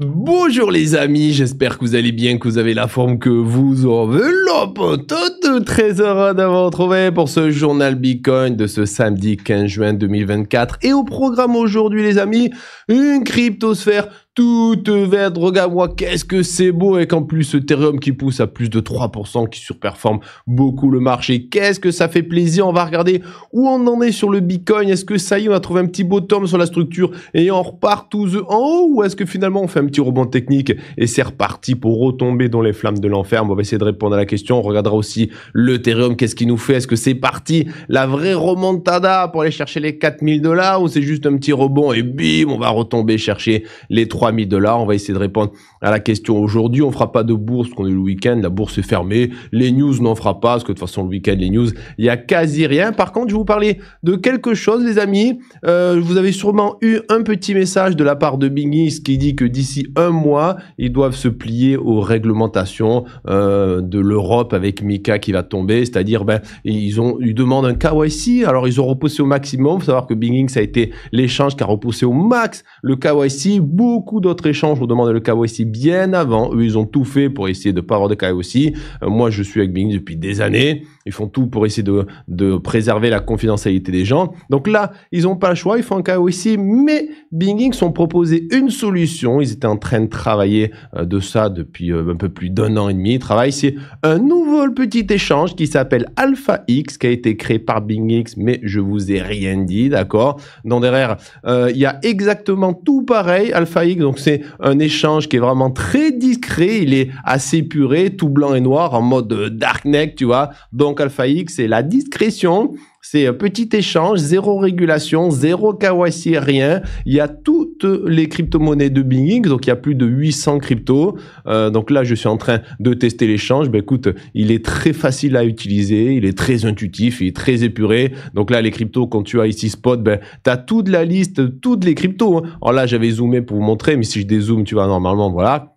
Bonjour les amis, j'espère que vous allez bien, que vous avez la forme que vous enveloppe. de très heureux d'avoir trouvé pour ce journal Bitcoin de ce samedi 15 juin 2024. Et au programme aujourd'hui les amis, une cryptosphère toute verte, regarde-moi, qu'est-ce que c'est beau, et qu'en plus Ethereum qui pousse à plus de 3%, qui surperforme beaucoup le marché, qu'est-ce que ça fait plaisir, on va regarder où on en est sur le Bitcoin, est-ce que ça y est, on a trouvé un petit bottom sur la structure, et on repart tous en haut, ou est-ce que finalement on fait un petit rebond technique, et c'est reparti pour retomber dans les flammes de l'enfer, on va essayer de répondre à la question, on regardera aussi l'Ethereum, qu'est-ce qu'il nous fait, est-ce que c'est parti, la vraie remontada pour aller chercher les 4000 dollars, ou c'est juste un petit rebond, et bim, on va retomber chercher les 3 3000 dollars. On va essayer de répondre à la question aujourd'hui. On fera pas de bourse, qu'on est le week-end, la bourse est fermée. Les news n'en fera pas, parce que de toute façon, le week-end, les news, il y a quasi rien. Par contre, je vais vous parler de quelque chose, les amis. Euh, vous avez sûrement eu un petit message de la part de Bingis qui dit que d'ici un mois, ils doivent se plier aux réglementations euh, de l'Europe avec Mika qui va tomber. C'est-à-dire, ben, ils ont, eu demandent un KYC. Alors, ils ont repoussé au maximum. Faut savoir que Bingings a été l'échange qui a repoussé au max le KYC. Beaucoup d'autres échanges ont demandé le le ici bien avant. Eux, ils ont tout fait pour essayer de ne pas avoir de KYC. Euh, moi, je suis avec Bing depuis des années. Ils font tout pour essayer de, préserver la confidentialité des gens. Donc là, ils n'ont pas le choix, ils font un KYC, mais X sont proposé une solution. Ils étaient en train de travailler euh, de ça depuis euh, un peu plus d'un an et demi. Ils travaillent, c'est un nouveau petit échange qui s'appelle Alpha X, qui a été créé par X mais je vous ai rien dit, d'accord donc derrière, euh, il y a exactement tout pareil, Alpha X, donc c'est un échange qui est vraiment très discret, il est assez puré, tout blanc et noir, en mode darknet, tu vois. Donc donc Alpha c'est la discrétion, c'est un petit échange, zéro régulation, zéro KYC, rien. Il y a toutes les crypto-monnaies de Binging, donc il y a plus de 800 cryptos. Euh, donc là, je suis en train de tester l'échange. Ben écoute, il est très facile à utiliser, il est très intuitif, il est très épuré. Donc là, les cryptos, quand tu as ici Spot, ben, tu as toute la liste, toutes les cryptos. Hein. Alors là, j'avais zoomé pour vous montrer, mais si je dézoome, tu vas normalement, voilà,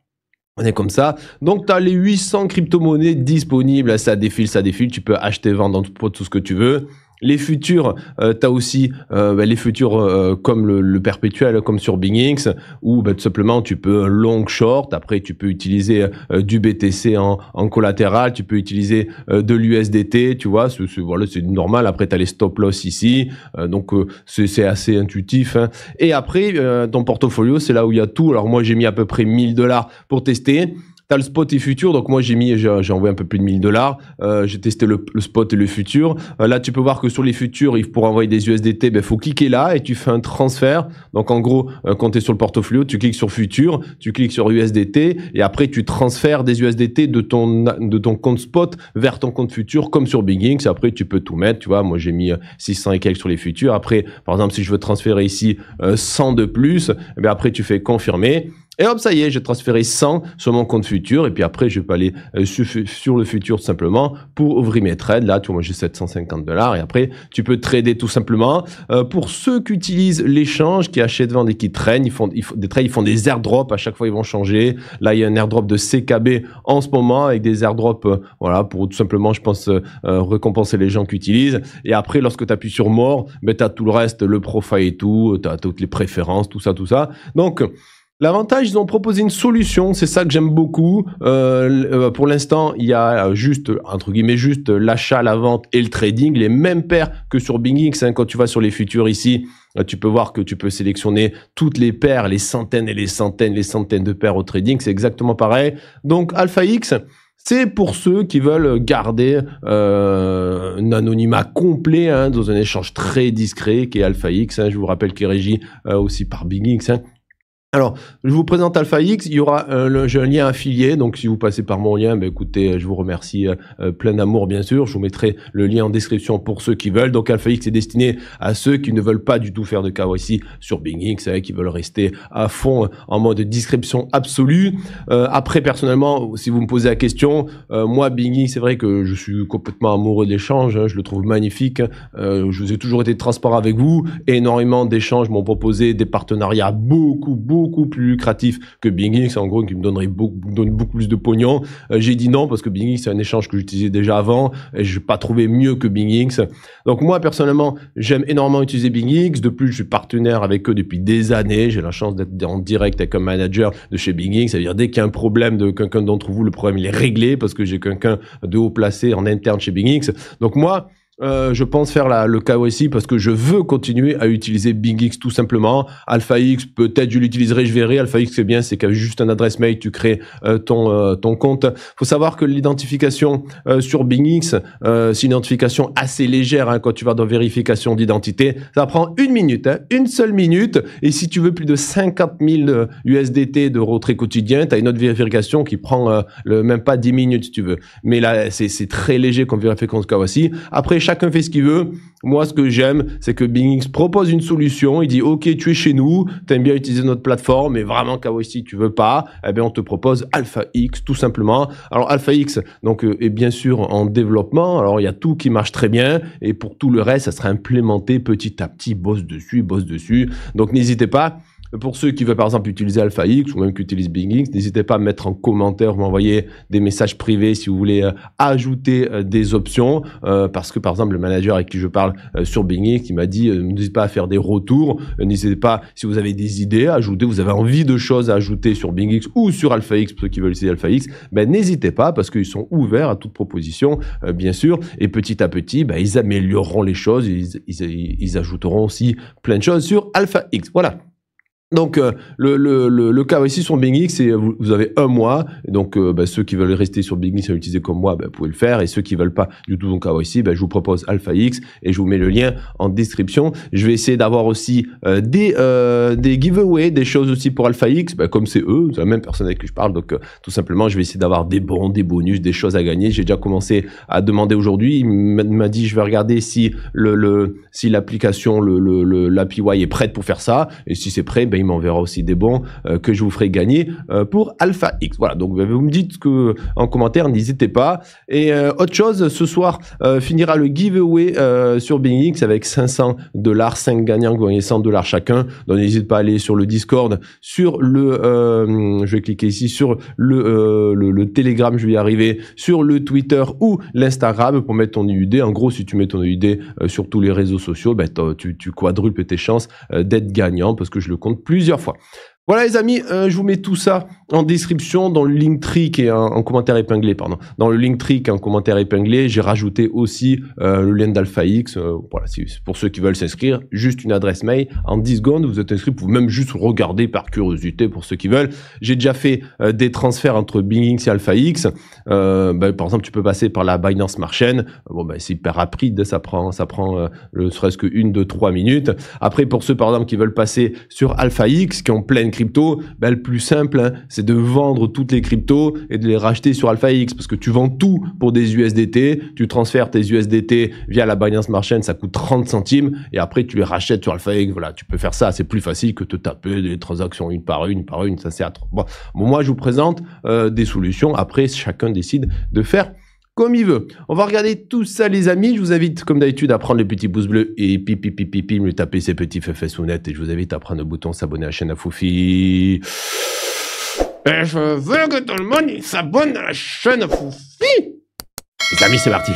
on est comme ça. Donc, tu as les 800 crypto-monnaies disponibles. Ça défile, ça défile. Tu peux acheter, vendre tout ce que tu veux. Les futurs, euh, tu as aussi euh, bah, les futurs euh, comme le, perpétuel, comme sur BingX, où bah, tout simplement tu peux long short, après tu peux utiliser du BTC en, en, collatéral, tu peux utiliser de l'USDT, tu vois, c'est, voilà, c'est normal, après tu as les stop loss ici, donc c'est, assez intuitif. Hein. Et après, ton portfolio, c'est là où il y a tout. Alors moi j'ai mis à peu près 1000 dollars pour tester. T'as le spot et futur. Donc moi j'ai mis, j'ai envoyé un peu plus de 1000 dollars. Euh, j'ai testé le, spot et le futur. Euh, là tu peux voir que sur les futurs, pour envoyer des USDT, ben faut cliquer là et tu fais un transfert. Donc en gros, euh, quand tu es sur le portfolio, tu cliques sur futur, tu cliques sur USDT et après tu transfères des USDT de ton de ton compte spot vers ton compte futur comme sur Biggings. Après tu peux tout mettre. Tu vois, moi j'ai mis 600 et quelques sur les futurs. Après, par exemple, si je veux transférer ici 100 de plus, eh ben après tu fais confirmer et hop, ça y est, j'ai transféré 100 sur mon compte futur. Et puis après, je peux aller euh, sur, le futur tout simplement pour ouvrir mes trades. Là, tu vois, moi, j'ai 750 dollars. Et après, tu peux trader tout simplement. Euh, pour ceux qui utilisent l'échange, qui achètent, vendent et qui traînent, ils font, des trades, ils font des airdrops. À chaque fois, ils vont changer. Là, il y a un airdrop de CKB en ce moment avec des airdrops, euh, voilà, pour tout simplement, je pense, récompenser les gens qui utilisent. Et après, lorsque tu appuies sur mort, ben, tu as tout le reste, le profil et tout, tu as toutes les préférences, tout ça, tout ça. Donc, L'avantage, ils ont proposé une solution, c'est ça que j'aime beaucoup. Euh, euh, pour l'instant, il y a euh, juste, entre guillemets, juste l'achat, la vente et le trading, les mêmes paires que sur BingX. Hein. Quand tu vas sur les futurs ici, tu peux voir que tu peux sélectionner toutes les paires, les centaines et les centaines, les centaines de paires au trading, c'est exactement pareil. Donc AlphaX, c'est pour ceux qui veulent garder un anonymat complet hein, dans un échange très discret qui est AlphaX. Hein, je vous rappelle qu'il régit régi aussi par Bingx. Hein. Alors, je vous présente X. Il y aura euh, un lien affilié. Donc, si vous passez par mon lien, ben, écoutez, euh, je vous remercie euh, plein d'amour, bien sûr. Je vous mettrai le lien en description pour ceux qui veulent. Donc, Alpha X est destiné à ceux qui ne veulent pas du tout faire de ici sur BingX, vrai hein, qui veulent rester à fond en mode description absolue. après, personnellement, si vous me posez la question, moi, X, c'est vrai que je suis complètement amoureux de l'échange. Hein, je le trouve magnifique. je vous ai toujours été transparent avec vous. Énormément d'échanges m'ont proposé des partenariats beaucoup, beaucoup beaucoup plus lucratif que BingX, en gros, qui me donnerait beaucoup, beaucoup plus de pognon. Euh, j'ai dit non parce que BingX, c'est un échange que j'utilisais déjà avant et je n'ai pas trouvé mieux que BingX. Donc moi, personnellement, j'aime énormément utiliser BingX. De plus, je suis partenaire avec eux depuis des années. J'ai la chance d'être en direct avec un manager de chez BingX. C'est-à-dire, dès qu'il y a un problème de quelqu'un d'entre vous, le problème, il est réglé parce que j'ai quelqu'un de haut placé en interne chez BingX. Donc moi, euh, je pense faire le KYC parce que je veux continuer à utiliser BingX tout simplement. AlphaX, peut-être je l'utiliserai, je verrai. AlphaX, c'est bien, c'est qu'avec juste un adresse mail, tu crées euh, ton, euh, ton compte. faut savoir que l'identification sur BingX, c'est une identification assez légère hein, quand tu vas dans vérification d'identité. Ça prend une minute, hein, une seule minute. Et si tu veux plus de 50 000 USDT de retrait quotidien, tu as une autre vérification qui prend le, même pas 10 minutes si tu veux. Mais là, c'est très léger comme vérification KYC. Après, chacun fait ce qu'il veut. Moi, ce que j'aime, c'est que BingX propose une solution. Il dit, OK, tu es chez nous, tu aimes bien utiliser notre plateforme, mais vraiment, si tu veux pas. Eh bien, on te propose Alpha X, tout simplement. Alors, Alpha X, donc, euh, est bien sûr en développement. Alors, il y a tout qui marche très bien. Et pour tout le reste, ça sera implémenté petit à petit, bosse dessus, bosse dessus. Donc, n'hésitez pas. Pour ceux qui veulent par exemple utiliser AlphaX ou même qui utilisent X, n'hésitez pas à mettre en commentaire ou m'envoyer des messages privés si vous voulez euh, ajouter euh, des options. Euh, parce que par exemple, le manager avec qui je parle sur BingX, il m'a dit n'hésitez pas à faire des retours. n'hésitez pas, si vous avez des idées à ajouter, vous avez envie de choses à ajouter sur Bing X ou sur AlphaX pour ceux qui veulent utiliser AlphaX, ben, n'hésitez pas parce qu'ils sont ouverts à toute proposition, bien sûr. Et petit à petit, ben, ils amélioreront les choses, ils, ils ajouteront aussi plein de choses sur Alpha X. Voilà. Donc euh, le, le, le, cas ici sur BingX, c'est vous, avez un mois. donc euh, bah, ceux qui veulent rester sur BingX et l'utiliser comme moi, bah, vous pouvez le faire. Et ceux qui veulent pas du tout donc ici, bah, je vous propose AlphaX et je vous mets le lien en description. Je vais essayer d'avoir aussi euh, des, des giveaways, des choses aussi pour AlphaX, comme c'est eux, c'est la même personne avec qui je parle. Donc tout simplement, je vais essayer d'avoir des bons, des bonus, des choses à gagner. J'ai déjà commencé à demander aujourd'hui. Il m'a dit, je vais regarder si le, si l'application, le, le, l'API est prête pour faire ça. Et si c'est prêt, il m'enverra aussi des bons euh, que je vous ferai gagner euh, pour Alpha X. Voilà, donc ben, vous me dites que en commentaire, n'hésitez pas. Et euh, autre chose, ce soir finira le giveaway sur BingX avec 500 dollars, 5 gagnants gagnent 100 dollars chacun. Donc n'hésitez pas à aller sur le Discord, sur le, je vais cliquer ici sur le, le, Telegram, je vais y arriver, sur le Twitter ou l'Instagram pour mettre ton UD. En gros, si tu mets ton UD sur tous les réseaux sociaux, ben, tu, tu quadruples tes chances d'être gagnant parce que je le compte plusieurs fois. Voilà les amis, euh, je vous mets tout ça en description dans le link trick et en commentaire épinglé, pardon. Dans le link trick commentaire épinglé, j'ai rajouté aussi euh, le lien d'Alpha X. Euh, voilà, pour ceux qui veulent s'inscrire, juste une adresse mail. En 10 secondes, vous êtes inscrit, vous pouvez même juste regarder par curiosité pour ceux qui veulent. J'ai déjà fait des transferts entre BingX et Alpha X. Ben, par exemple, tu peux passer par la Binance Smart Bon, ben, c'est hyper rapide, ça prend, ça prend le serait-ce que une, deux, trois minutes. Après, pour ceux par exemple qui veulent passer sur Alpha X, qui ont plein de crypto, bah, le plus simple, hein, c'est de vendre toutes les cryptos et de les racheter sur X, parce que tu vends tout pour des USDT, tu transfères tes USDT via la Binance Smart ça coûte 30 centimes et après tu les rachètes sur X, Voilà, tu peux faire ça, c'est plus facile que de taper des transactions une par une, par une, ça c'est à trop. Bon. moi je vous présente euh, des solutions. Après, chacun décide de faire comme il veut. On va regarder tout ça, les amis. Je vous invite, comme d'habitude, à prendre les petits pouces bleus et pipi pipi pipi, me taper ces petits fesses sous Et je vous invite à prendre le bouton s'abonner à la chaîne à Foufi. Et je veux que tout le monde s'abonne à la chaîne à Foufi. Les amis, c'est parti.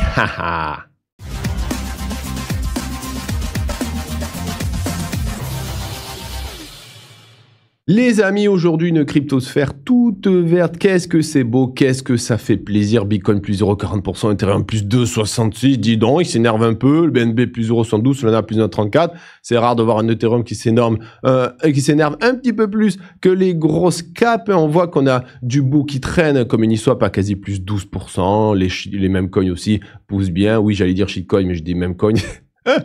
Les amis, aujourd'hui une cryptosphère toute verte. Qu'est-ce que c'est beau, qu'est-ce que ça fait plaisir. Bitcoin plus 0,40%, Ethereum plus 2,66. Dis donc, il s'énerve un peu. Le BNB plus 0,112, l'ANA plus 1,34. C'est rare de voir un Ethereum qui s'énerve, euh, qui s'énerve un petit peu plus que les grosses capes. On voit qu'on a du bout qui traîne comme une Uniswap pas quasi plus 12%. Les, les mêmes coins aussi poussent bien. Oui, j'allais dire shitcoin, mais je dis même coin.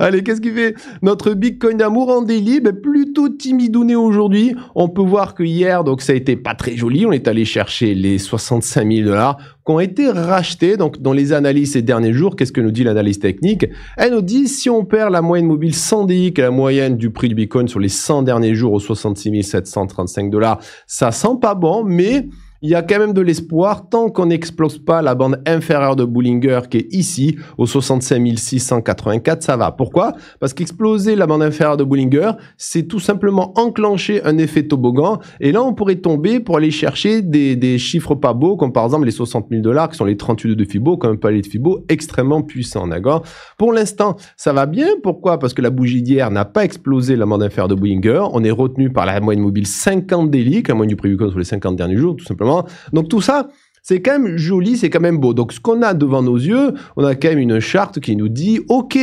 Allez, qu'est-ce qui fait Notre Bitcoin d'amour en délit, ben plutôt timidouné aujourd'hui. On peut voir que hier, donc ça a été pas très joli. On est allé chercher les 65 000 dollars qui ont été rachetés. Donc, dans les analyses ces derniers jours, qu'est-ce que nous dit l'analyse technique Elle nous dit si on perd la moyenne mobile 100 DI, qui la moyenne du prix du Bitcoin sur les 100 derniers jours aux 66 735 dollars, ça sent pas bon, mais il y a quand même de l'espoir tant qu'on n'explose pas la bande inférieure de Bullinger qui est ici, au 65 684, ça va. Pourquoi Parce qu'exploser la bande inférieure de Bullinger, c'est tout simplement enclencher un effet toboggan, et là on pourrait tomber pour aller chercher des, chiffres pas beaux, comme par exemple les 60 000 dollars, qui sont les 38 de Fibo, comme un palier de Fibo extrêmement puissant, d'accord Pour l'instant, ça va bien, pourquoi Parce que la bougie d'hier n'a pas explosé la bande inférieure de Bullinger, on est retenu par la moyenne mobile 50 délits, la moyenne du prévu sur les 50 derniers jours, tout simplement, Hein. Donc tout ça, c'est quand même joli, c'est quand même beau. Donc ce qu'on a devant nos yeux, on a quand même une charte qui nous dit, OK,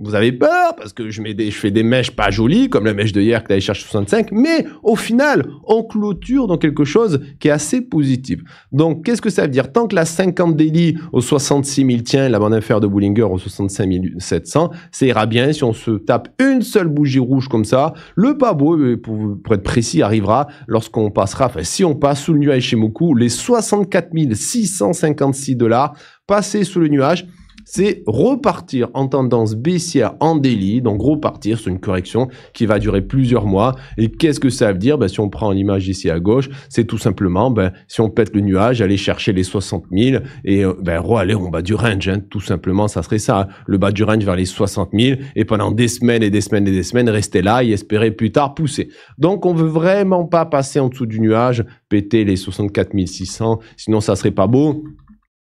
vous avez peur parce que je, mets des, je fais des mèches pas jolies, comme la mèche de hier que tu chercher 65, mais au final, on clôture dans quelque chose qui est assez positif. Donc, qu'est-ce que ça veut dire Tant que la 50 daily au 66 000 tient la bande inférieure de Bollinger au 65 700, ça ira bien si on se tape une seule bougie rouge comme ça. Le pas beau, pour, être précis, arrivera lorsqu'on passera, enfin, si on passe sous le nuage Shimoku, les 64 656 dollars passés sous le nuage c'est repartir en tendance baissière en délit, donc repartir sur une correction qui va durer plusieurs mois. Et qu'est-ce que ça veut dire ben, Si on prend l'image ici à gauche, c'est tout simplement, ben, si on pète le nuage, aller chercher les 60 000 et euh, ben, aller au bas du range, hein. tout simplement, ça serait ça, le bas du range vers les 60 000 et pendant des semaines et des semaines et des semaines, rester là et espérer plus tard pousser. Donc on veut vraiment pas passer en dessous du nuage, péter les 64 600, sinon ça serait pas beau.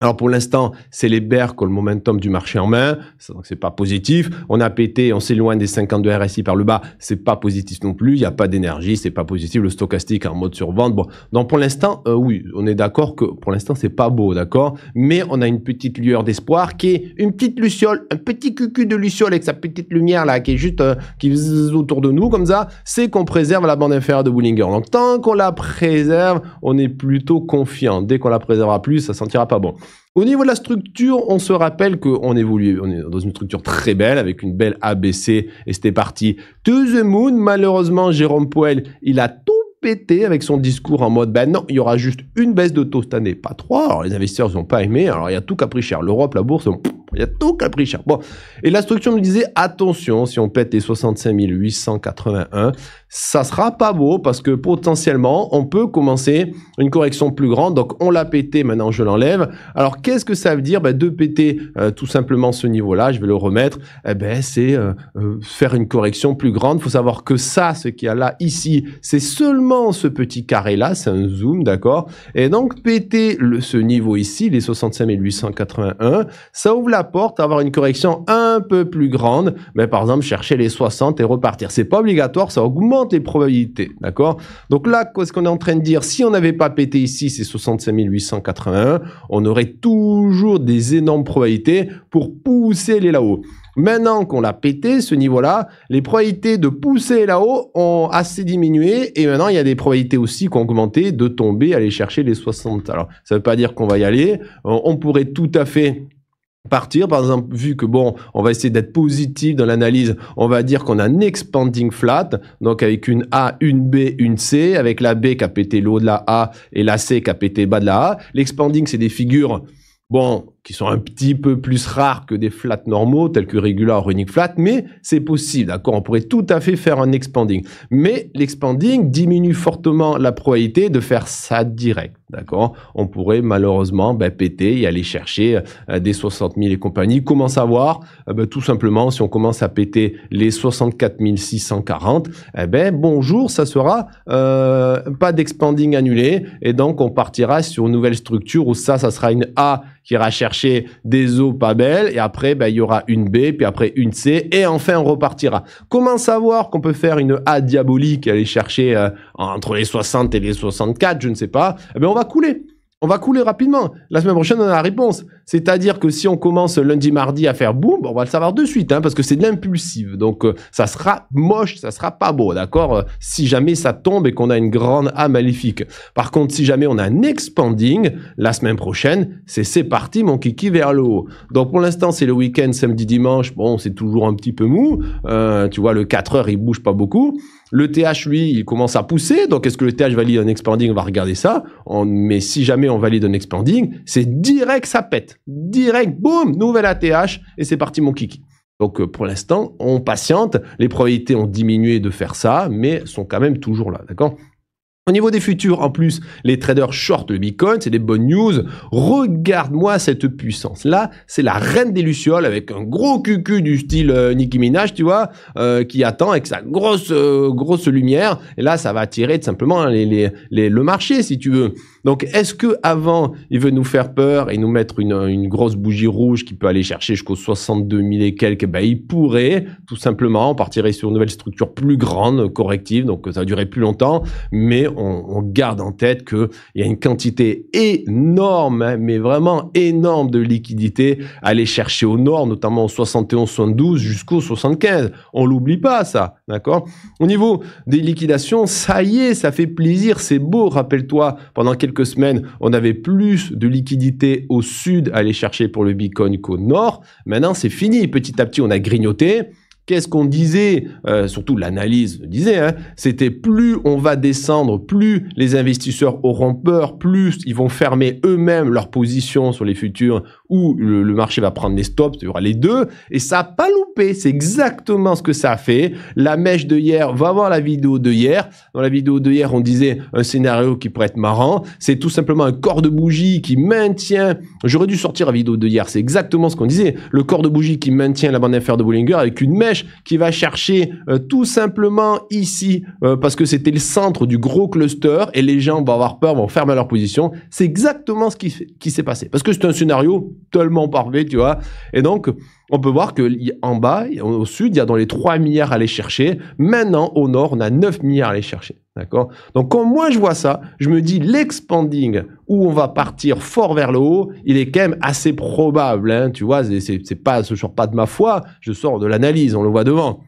Alors pour l'instant, c'est les bears qui ont le momentum du marché en main, donc c'est pas positif. On a pété, on s'éloigne des 52 RSI par le bas, c'est pas positif non plus. Il n'y a pas d'énergie, c'est pas positif. Le stochastique en mode survente. Bon, donc pour l'instant, euh, oui, on est d'accord que pour l'instant c'est pas beau, d'accord. Mais on a une petite lueur d'espoir qui est une petite luciole, un petit cucu de luciole avec sa petite lumière là qui est juste euh, qui autour de nous comme ça. C'est qu'on préserve la bande inférieure de Bullinger, Donc tant qu'on la préserve, on est plutôt confiant. Dès qu'on la préservera plus, ça sentira pas bon. Au niveau de la structure, on se rappelle qu'on évolue, on est dans une structure très belle, avec une belle ABC, et c'était parti. To the moon, malheureusement, Jérôme Poel, il a tout pété avec son discours en mode ben non, il y aura juste une baisse de taux cette année, pas trois. Alors les investisseurs n'ont pas aimé, alors il y a tout qui a pris cher. L'Europe, la bourse, il y a tout qui Bon. Et la structure nous disait, attention, si on pète les 65 881, ça sera pas beau parce que potentiellement, on peut commencer une correction plus grande. Donc, on l'a pété, maintenant je l'enlève. Alors, qu'est-ce que ça veut dire ben, De péter euh, tout simplement ce niveau-là, je vais le remettre, eh ben, c'est euh, euh, faire une correction plus grande. Il faut savoir que ça, ce qu'il y a là, ici, c'est seulement ce petit carré-là, c'est un zoom, d'accord Et donc, péter le, ce niveau ici, les 65 881, ça ouvre la porte à avoir une correction un peu plus grande, mais par exemple chercher les 60 et repartir. C'est pas obligatoire, ça augmente les probabilités, d'accord Donc là, qu'est-ce qu'on est en train de dire Si on n'avait pas pété ici ces 65 881, on aurait toujours des énormes probabilités pour pousser les là-haut. Maintenant qu'on l'a pété, ce niveau-là, les probabilités de pousser là-haut ont assez diminué et maintenant il y a des probabilités aussi qui ont augmenté de tomber, aller chercher les 60. Alors ça veut pas dire qu'on va y aller, euh, on pourrait tout à fait partir, par exemple, vu que bon, on va essayer d'être positif dans l'analyse, on va dire qu'on a un expanding flat, donc avec une A, une B, une C, avec la B qui a pété l'eau de la A et la C qui a pété bas de la A. L'expanding, c'est des figures bon, qui sont un petit peu plus rares que des flats normaux, tels que Regular ou Running Flat, mais c'est possible, d'accord On pourrait tout à fait faire un expanding. Mais l'expanding diminue fortement la probabilité de faire ça direct, d'accord On pourrait malheureusement ben, péter et aller chercher euh, des 60 000 et compagnie. Comment savoir eh ben, Tout simplement, si on commence à péter les 64 640, eh ben, bonjour, ça sera euh, pas d'expanding annulé, et donc on partira sur une nouvelle structure où ça, ça sera une A qui ira chercher des eaux pas belles, et après, ben, il y aura une B, puis après une C, et enfin on repartira. Comment savoir qu'on peut faire une A diabolique, aller chercher euh, entre les 60 et les 64, je ne sais pas Eh bien, on va couler on va couler rapidement. La semaine prochaine, on a la réponse. C'est-à-dire que si on commence lundi, mardi à faire boum, on va le savoir de suite, hein, parce que c'est de l'impulsive. Donc, euh, ça sera moche, ça sera pas beau, d'accord euh, Si jamais ça tombe et qu'on a une grande A maléfique. Par contre, si jamais on a un expanding, la semaine prochaine, c'est c'est parti, mon kiki vers le haut. Donc, pour l'instant, c'est le week-end, samedi, dimanche. Bon, c'est toujours un petit peu mou. Euh, tu vois, le 4 heures, il bouge pas beaucoup. Le TH, lui, il commence à pousser. Donc, est-ce que le TH valide un expanding On va regarder ça. mais si jamais on valide un expanding, c'est direct, ça pète. Direct, boum, nouvelle ATH. Et c'est parti, mon kiki. Donc, euh, pour l'instant, on patiente. Les probabilités ont diminué de faire ça, mais sont quand même toujours là. D'accord au niveau des futurs, en plus, les traders short le Bitcoin, c'est des bonnes news. Regarde-moi cette puissance. Là, c'est la reine des lucioles avec un gros cucu du style euh, Nicki Minaj, tu vois, euh, qui attend avec sa grosse euh, grosse lumière. Et là, ça va attirer tout simplement hein, le marché, si tu veux. Donc, est-ce que avant, il veut nous faire peur et nous mettre une, grosse bougie rouge qui peut aller chercher jusqu'aux 62 000 et quelques ben, Il pourrait, tout simplement, on partirait sur une nouvelle structure plus grande, corrective, donc ça durerait plus longtemps, mais on, garde en tête qu'il y a une quantité énorme, mais vraiment énorme de liquidités à aller chercher au nord, notamment au 71-72 jusqu'au 75. On l'oublie pas, ça. D'accord Au niveau des liquidations, ça y est, ça fait plaisir, c'est beau. Rappelle-toi, pendant quelques semaines, on avait plus de liquidités au sud à aller chercher pour le Bitcoin qu'au nord. Maintenant, c'est fini. Petit à petit, on a grignoté. Qu'est-ce qu'on disait euh, Surtout l'analyse disait, hein. c'était plus on va descendre, plus les investisseurs auront peur, plus ils vont fermer eux-mêmes leurs positions sur les futurs où le, marché va prendre les stops, il y aura les deux, et ça n'a pas loupé, c'est exactement ce que ça a fait. La mèche de hier, va voir la vidéo de hier, dans la vidéo de hier on disait un scénario qui pourrait être marrant, c'est tout simplement un corps de bougie qui maintient, j'aurais dû sortir la vidéo de hier, c'est exactement ce qu'on disait, le corps de bougie qui maintient la bande inférieure de Bollinger avec une mèche qui va chercher euh, tout simplement ici, euh, parce que c'était le centre du gros cluster, et les gens vont avoir peur, vont fermer leur position, c'est exactement ce qui s'est passé, parce que c'est un scénario tellement parfait, tu vois. Et donc, on peut voir que en bas, au sud, il y a dans les 3 milliards à aller chercher. Maintenant, au nord, on a 9 milliards à aller chercher. D'accord Donc, quand moi je vois ça, je me dis l'expanding où on va partir fort vers le haut, il est quand même assez probable. Hein, tu vois, c'est pas, ce genre pas de ma foi, je sors de l'analyse, on le voit devant.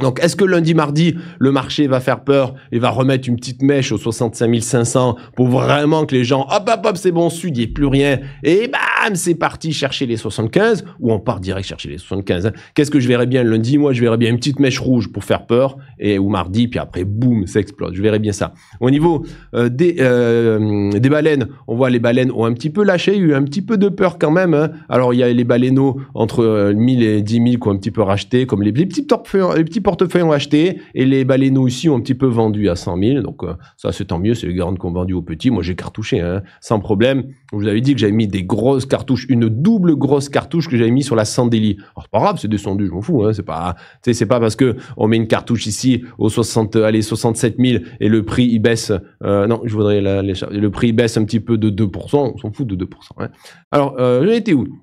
Donc, est-ce que lundi, mardi, le marché va faire peur et va remettre une petite mèche aux 65 500 pour vraiment que les gens, hop, hop, hop, c'est bon, sud, il n'y a plus rien. Et bah, c'est parti chercher les 75, ou on part direct chercher les 75. Hein. Qu'est-ce que je verrais bien lundi Moi, je verrais bien une petite mèche rouge pour faire peur et, ou mardi, puis après, boum, ça explose. Je verrai bien ça. Au niveau euh, des, euh, des baleines, on voit les baleines ont un petit peu lâché, eu un petit peu de peur quand même. Hein. Alors, il y a les baleineaux entre 1000 euh, et 10 000 qui ont un petit peu racheté, comme les, petits, les petits portefeuilles ont acheté, et les baleineaux ici ont un petit peu vendu à 100 000. Donc, ça, c'est tant mieux, c'est les grandes qui ont vendu aux petits. Moi, j'ai cartouché, hein, sans problème. Je vous avais dit que j'avais mis des grosses cartouches, une double grosse cartouche que j'avais mis sur la Sandélie. Alors, c'est pas grave, c'est descendu, je m'en fous. Hein, c'est pas, c'est pas parce que on met une cartouche ici aux 60, allez, 67 000 et le prix il baisse, euh, non, je voudrais la, le prix il baisse un petit peu de 2%, on s'en fout de 2%. Hein. Alors, euh, j'en où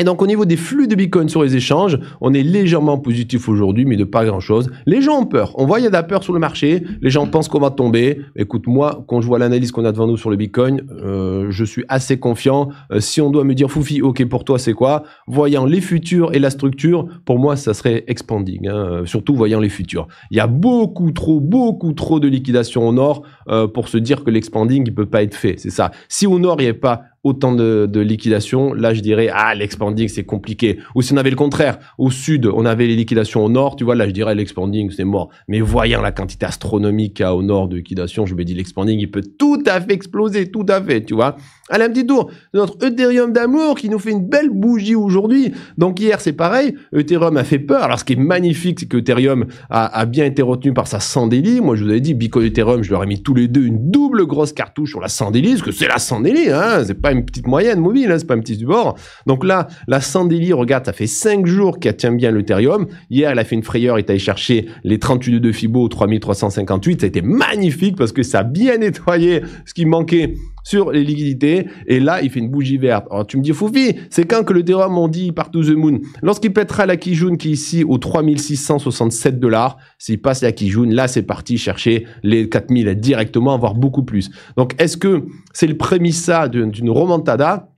et donc au niveau des flux de Bitcoin sur les échanges, on est légèrement positif aujourd'hui, mais de pas grand-chose. Les gens ont peur. On voit il y a de la peur sur le marché. Les gens pensent qu'on va tomber. Écoute, moi, quand je vois l'analyse qu'on a devant nous sur le Bitcoin, euh, je suis assez confiant. Euh, si on doit me dire, Foufi, ok, pour toi, c'est quoi Voyant les futurs et la structure, pour moi, ça serait expanding. Hein. surtout voyant les futurs. Il y a beaucoup trop, beaucoup trop de liquidation au nord euh, pour se dire que l'expanding ne peut pas être fait. C'est ça. Si au nord, il n'y avait pas autant de, liquidations. Là, je dirais, ah, l'expanding, c'est compliqué. Ou si on avait le contraire, au sud, on avait les liquidations au nord, tu vois, là, je dirais, l'expanding, c'est mort. Mais voyant la quantité astronomique qu'il y a au nord de liquidation, je me dis, l'expanding, il peut tout à fait exploser, tout à fait, tu vois. Allez, un petit tour notre Ethereum d'amour qui nous fait une belle bougie aujourd'hui. Donc, hier, c'est pareil. Ethereum a fait peur. Alors, ce qui est magnifique, c'est que Ethereum a, bien été retenu par sa sandélie, Moi, je vous avais dit, Bitcoin Ethereum, je leur ai mis tous les deux une double grosse cartouche sur la sandélie, parce que c'est la 100 hein. C'est une petite moyenne mobile, hein, c'est pas un petit bord Donc là, la Sandeli, regarde, ça fait 5 jours qu'elle tient bien l'Ethereum. Hier, elle a fait une frayeur, et est allée chercher les 38 de Fibo 3358. Ça a été magnifique parce que ça a bien nettoyé ce qui manquait sur les liquidités. Et là, il fait une bougie verte. Alors, tu me dis, Foufi, c'est quand que le terrain m'a dit part the moon Lorsqu'il pètera la Kijun qui est ici aux 3667 dollars, s'il passe la Kijun, là, c'est parti chercher les 4000 directement, voire beaucoup plus. Donc, est-ce que c'est le prémissa d'une romantada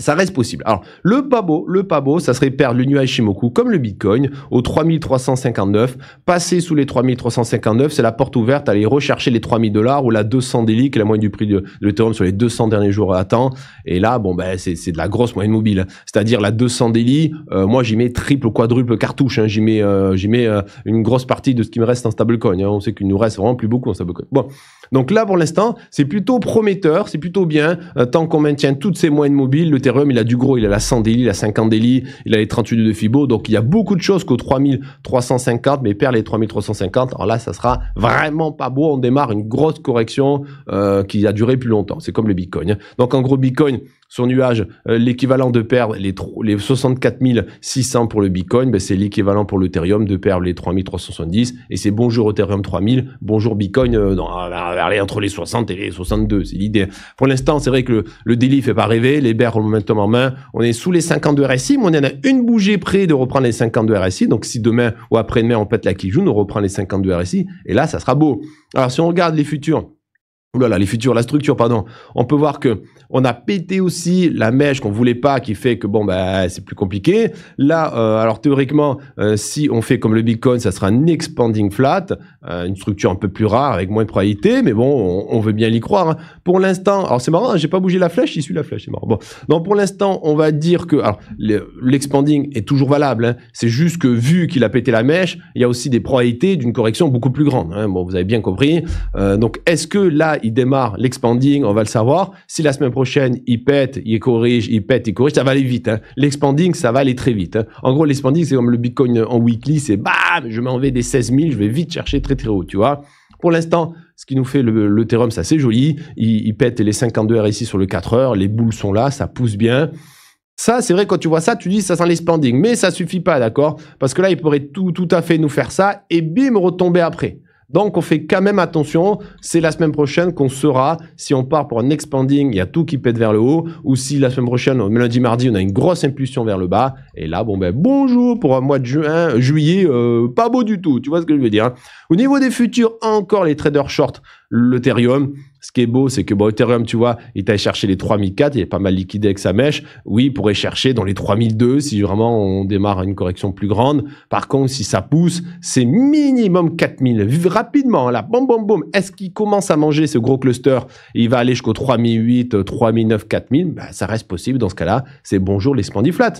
ça reste possible. Alors, le pas beau, le pas ça serait perdre le nuage Shimoku comme le Bitcoin au 3359. Passer sous les 3359, c'est la porte ouverte à aller rechercher les 3000 dollars ou la 200 délits qui est la moyenne du prix de l'Ethereum sur les 200 derniers jours à temps. Et là, bon, ben, c'est de la grosse moyenne mobile. C'est-à-dire la 200 délits euh, moi, j'y mets triple, quadruple cartouche. Hein. J'y mets, euh, j'y mets euh, une grosse partie de ce qui me reste en stablecoin. Hein. On sait qu'il nous reste vraiment plus beaucoup en stablecoin. Bon. Donc là, pour l'instant, c'est plutôt prometteur, c'est plutôt bien, euh, tant qu'on maintient toutes ces moyennes mobiles. Le il a du gros, il a la 100 délits, la 50 délits, il a les 38 de Fibo. Donc il y a beaucoup de choses qu'au 3350, mais perd les 3350. Alors là, ça sera vraiment pas beau. On démarre une grosse correction euh, qui a duré plus longtemps. C'est comme le Bitcoin. Hein. Donc en gros, Bitcoin, son nuage, euh, l'équivalent de perdre les, les 64 600 pour le Bitcoin, ben, c'est l'équivalent pour l'Ethereum de perdre les 3370. Et c'est bonjour Ethereum 3000, bonjour Bitcoin aller entre les 60 et les 62. C'est l'idée. Pour l'instant, c'est vrai que le, le délit fait pas rêver. Les bears ont le momentum en main. On est sous les 50 RSI, mais on en a une bougée près de reprendre les 50 RSI. Donc, si demain ou après-demain, on pète la Kijun, on reprend les 50 RSI. Et là, ça sera beau. Alors, si on regarde les futurs, voilà là les futurs, la structure, pardon. On peut voir que on a pété aussi la mèche qu'on voulait pas, qui fait que bon bah c'est plus compliqué. Là, euh, alors théoriquement, euh, si on fait comme le Bitcoin, ça sera un expanding flat, euh, une structure un peu plus rare avec moins de probabilité, mais bon, on, veut bien l'y croire. Hein. Pour l'instant, alors c'est marrant, je hein, j'ai pas bougé la flèche, il suit la flèche, c'est marrant. Bon, donc pour l'instant, on va dire que l'expanding est toujours valable. Hein. c'est juste que vu qu'il a pété la mèche, il y a aussi des probabilités d'une correction beaucoup plus grande. Bon, vous avez bien compris. donc est-ce que là il démarre l'expanding, on va le savoir. Si la semaine prochaine, il pète, il corrige, il pète, il corrige, ça va aller vite. Hein. L'expanding, ça va aller très vite. Hein. En gros, l'expanding, c'est comme le Bitcoin en weekly, c'est bam, je m'en vais des 16 000, je vais vite chercher très très haut, tu vois. Pour l'instant, ce qui nous fait le, ça c'est joli. Il, pète les 52 RSI sur le 4 heures, les boules sont là, ça pousse bien. Ça, c'est vrai, quand tu vois ça, tu dis ça sent l'expanding, mais ça suffit pas, d'accord Parce que là, il pourrait tout, tout à fait nous faire ça et bim, retomber après. Donc on fait quand même attention, c'est la semaine prochaine qu'on saura si on part pour un expanding, il y a tout qui pète vers le haut, ou si la semaine prochaine, lundi, mardi, on a une grosse impulsion vers le bas, et là, bon ben bonjour pour un mois de juin, juillet, euh, pas beau du tout, tu vois ce que je veux dire. Hein au niveau des futurs, encore les traders short, l'Ethereum, qui est beau, c'est que bon, bah, Ethereum, tu vois, il t'a cherché les 3004, il est pas mal liquidé avec sa mèche. Oui, il pourrait chercher dans les 3002 si vraiment on démarre une correction plus grande. Par contre, si ça pousse, c'est minimum 4000. Rapidement, là, boum, boum, boum. Est-ce qu'il commence à manger ce gros cluster il va aller jusqu'au 3008, 3009, 4000 Ça reste possible dans ce cas-là. C'est bonjour les flats.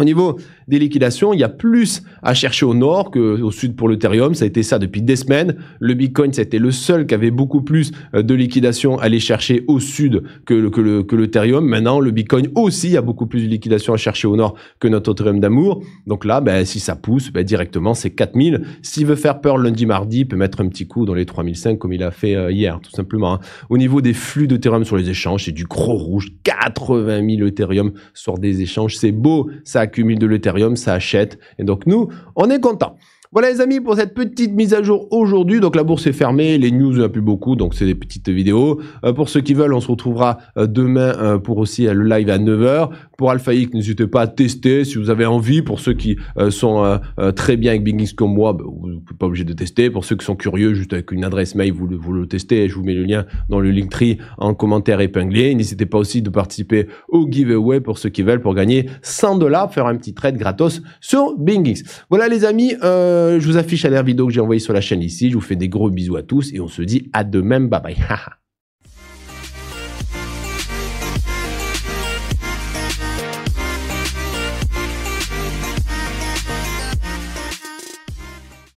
Au niveau des liquidations, il y a plus à chercher au nord qu'au sud pour l'Ethereum. Ça a été ça depuis des semaines. Le Bitcoin, c'était le seul qui avait beaucoup plus euh, de liquidations à aller chercher au sud que, que, le, que l'Ethereum. Maintenant, le Bitcoin aussi a beaucoup plus de liquidations à chercher au nord que notre Ethereum d'amour. Donc là, ben, si ça pousse, ben, directement, c'est 4000. S'il veut faire peur lundi, mardi, il peut mettre un petit coup dans les 3005 comme il a fait euh, hier, tout simplement. Hein. Au niveau des flux d'Ethereum sur les échanges, c'est du gros rouge. 80 000 Ethereum sur des échanges. C'est beau. Ça accumule de l'Ethereum, ça achète. Et donc nous, on est content. Voilà les amis pour cette petite mise à jour aujourd'hui. Donc la bourse est fermée, les news a plus beaucoup, donc c'est des petites vidéos. Euh, pour ceux qui veulent, on se retrouvera euh, demain euh, pour aussi le live à 9h. Pour Alphaïque, n'hésitez pas à tester si vous avez envie. Pour ceux qui sont très bien avec Bingix comme moi, bah, vous n'êtes pas obligé de tester. Pour ceux qui sont curieux, juste avec une adresse mail, vous, le testez. Je vous mets le lien dans le Linktree en commentaire épinglé. N'hésitez pas aussi de participer au giveaway pour ceux qui veulent pour gagner 100 dollars, faire un petit trade gratos sur Bingings. Voilà les amis. Euh, je vous affiche à l'air vidéo que j'ai envoyé sur la chaîne ici. Je vous fais des gros bisous à tous et on se dit à demain. Bye bye.